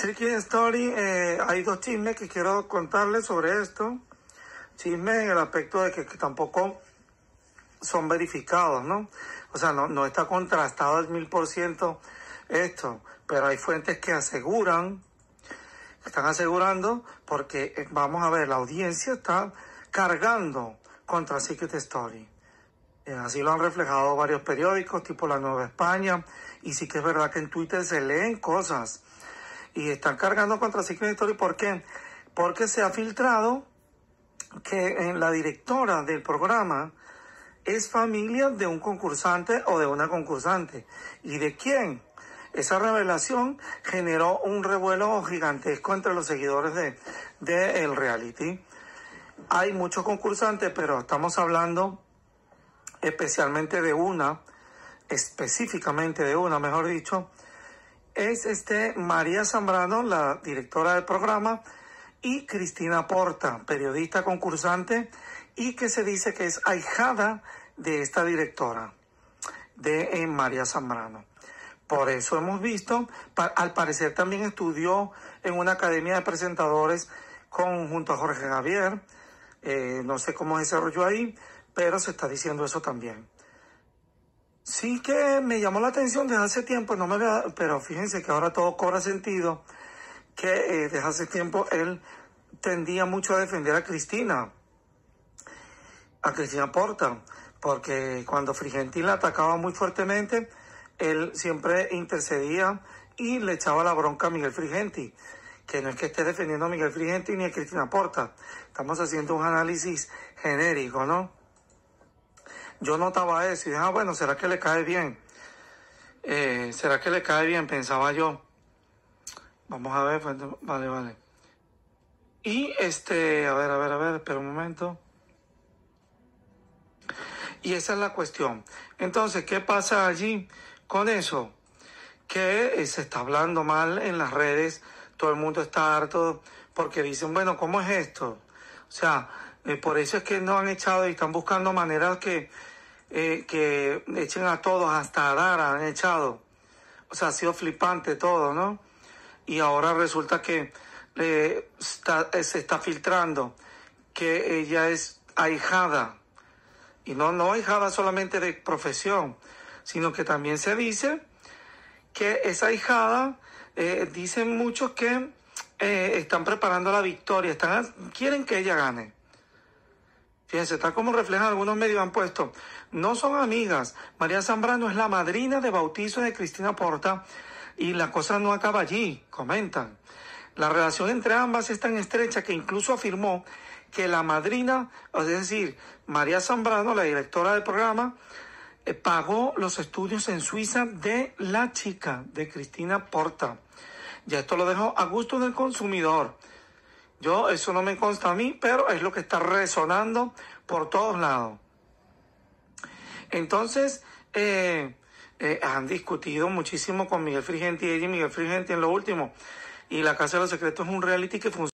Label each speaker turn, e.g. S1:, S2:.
S1: Secret Story, eh, hay dos chismes que quiero contarles sobre esto. Chismes en el aspecto de que, tampoco son verificados, ¿no? O sea, no, está contrastado al mil por ciento esto, pero hay fuentes que aseguran, están asegurando, porque eh, vamos a ver, la audiencia está cargando contra Secret Story. Eh, así lo han reflejado varios periódicos, tipo La Nueva España, y sí que es verdad que en Twitter se leen cosas y están cargando contra Secret Story. ¿Por qué? Porque se ha filtrado que eh, la directora del programa es familia de un concursante o de una concursante. ¿Y de quién? Esa revelación generó un revuelo gigantesco entre los seguidores de, de el reality. Hay muchos concursantes, pero estamos hablando especialmente de una, específicamente de una, mejor dicho, es este María Zambrano, la directora del programa, y Cristina Porta, periodista concursante y que se dice que es ahijada de esta directora, de eh, María Zambrano. Por eso hemos visto, al parecer también estudió en una academia de presentadores con, junto a Jorge Javier, eh, no sé cómo se desarrolló ahí, pero se está diciendo eso también sí que me llamó la atención desde hace tiempo, no me pero fíjense que ahora todo cobra sentido, que eh, desde hace tiempo él tendía mucho a defender a Cristina, a Cristina Porta, porque cuando Frigenti la atacaba muy fuertemente, él siempre intercedía y le echaba la bronca a Miguel Frigenti, que no es que esté defendiendo a Miguel Frigenti ni a Cristina Porta, estamos haciendo un análisis genérico, ¿no? yo notaba eso y dije, ah, bueno, ¿será que le cae bien? Eh, ¿Será que le cae bien? Pensaba yo. Vamos a ver, pues, vale, vale. Y este, a ver, a ver, a ver, espera un momento. Y esa es la cuestión. Entonces, ¿qué pasa allí con eso? Que eh, se está hablando mal en las redes, todo el mundo está harto porque dicen, bueno, ¿cómo es esto? O sea, eh, por eso es que no han echado y están buscando maneras que eh, que echen a todos, hasta a Dara han echado. O sea, ha sido flipante todo, ¿no? Y ahora resulta que eh, se está filtrando que ella es ahijada. Y no, no ahijada solamente de profesión, sino que también se dice que esa ahijada, eh, dicen muchos que están preparando la victoria, están, quieren que ella gane. Fíjense, está como reflejado, algunos medios han puesto, no son amigas. María Zambrano es la madrina de bautizo de Cristina Porta y la cosa no acaba allí, comentan. La relación entre ambas es tan estrecha que incluso afirmó que la madrina, es decir, María Zambrano, la directora del programa, eh, pagó los estudios en Suiza de la chica, de Cristina Porta. Ya esto lo dejó a gusto del consumidor. Yo, eso no me consta a mí, pero es lo que está resonando por todos lados. Entonces, eh, eh, han discutido muchísimo con Miguel Frigenti y Miguel Frigenti en lo último. Y La Casa de los Secretos es un reality que funciona.